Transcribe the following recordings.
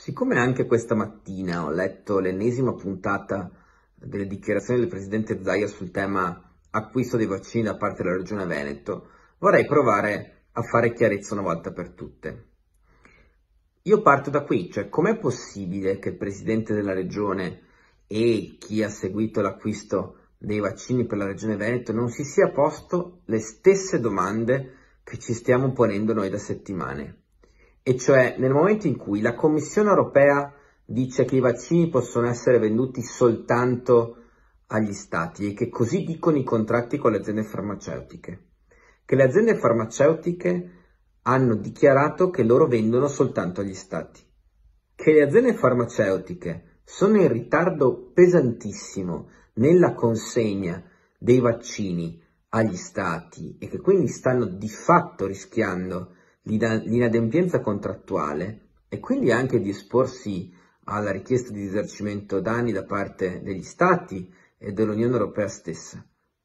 Siccome anche questa mattina ho letto l'ennesima puntata delle dichiarazioni del presidente Zaia sul tema acquisto dei vaccini da parte della regione Veneto, vorrei provare a fare chiarezza una volta per tutte. Io parto da qui, cioè com'è possibile che il presidente della regione e chi ha seguito l'acquisto dei vaccini per la regione Veneto non si sia posto le stesse domande che ci stiamo ponendo noi da settimane? e cioè nel momento in cui la Commissione europea dice che i vaccini possono essere venduti soltanto agli stati e che così dicono i contratti con le aziende farmaceutiche, che le aziende farmaceutiche hanno dichiarato che loro vendono soltanto agli stati, che le aziende farmaceutiche sono in ritardo pesantissimo nella consegna dei vaccini agli stati e che quindi stanno di fatto rischiando l'inadempienza contrattuale e quindi anche disporsi alla richiesta di risarcimento danni da parte degli Stati e dell'Unione Europea stessa.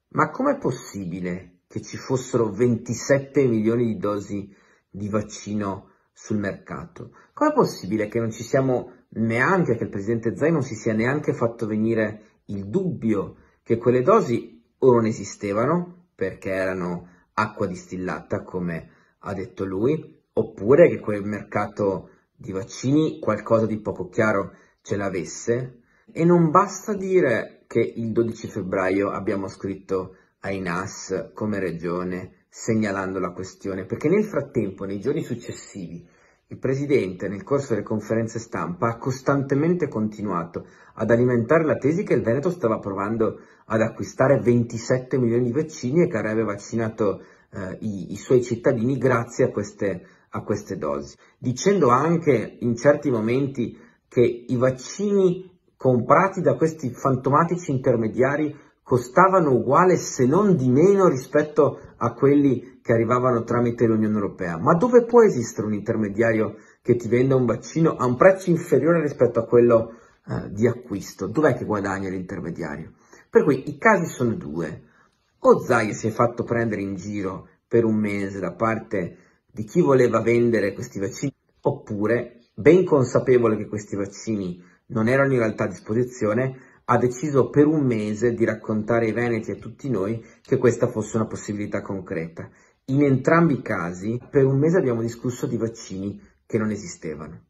Ma com'è possibile che ci fossero 27 milioni di dosi di vaccino sul mercato? Com'è possibile che non ci siamo neanche, che il presidente Zai non si sia neanche fatto venire il dubbio che quelle dosi o non esistevano perché erano acqua distillata come ha detto lui, oppure che quel mercato di vaccini qualcosa di poco chiaro ce l'avesse. E non basta dire che il 12 febbraio abbiamo scritto ai NAS come regione segnalando la questione, perché nel frattempo, nei giorni successivi, il Presidente nel corso delle conferenze stampa ha costantemente continuato ad alimentare la tesi che il Veneto stava provando ad acquistare 27 milioni di vaccini e che avrebbe vaccinato eh, i, i, suoi cittadini grazie a queste, a queste dosi. Dicendo anche in certi momenti che i vaccini comprati da questi fantomatici intermediari costavano uguale se non di meno rispetto a quelli che arrivavano tramite l'Unione Europea. Ma dove può esistere un intermediario che ti venda un vaccino a un prezzo inferiore rispetto a quello eh, di acquisto? Dov'è che guadagna l'intermediario? Per cui i casi sono due o Zai si è fatto prendere in giro per un mese da parte di chi voleva vendere questi vaccini, oppure, ben consapevole che questi vaccini non erano in realtà a disposizione, ha deciso per un mese di raccontare ai veneti e a tutti noi che questa fosse una possibilità concreta. In entrambi i casi, per un mese abbiamo discusso di vaccini che non esistevano.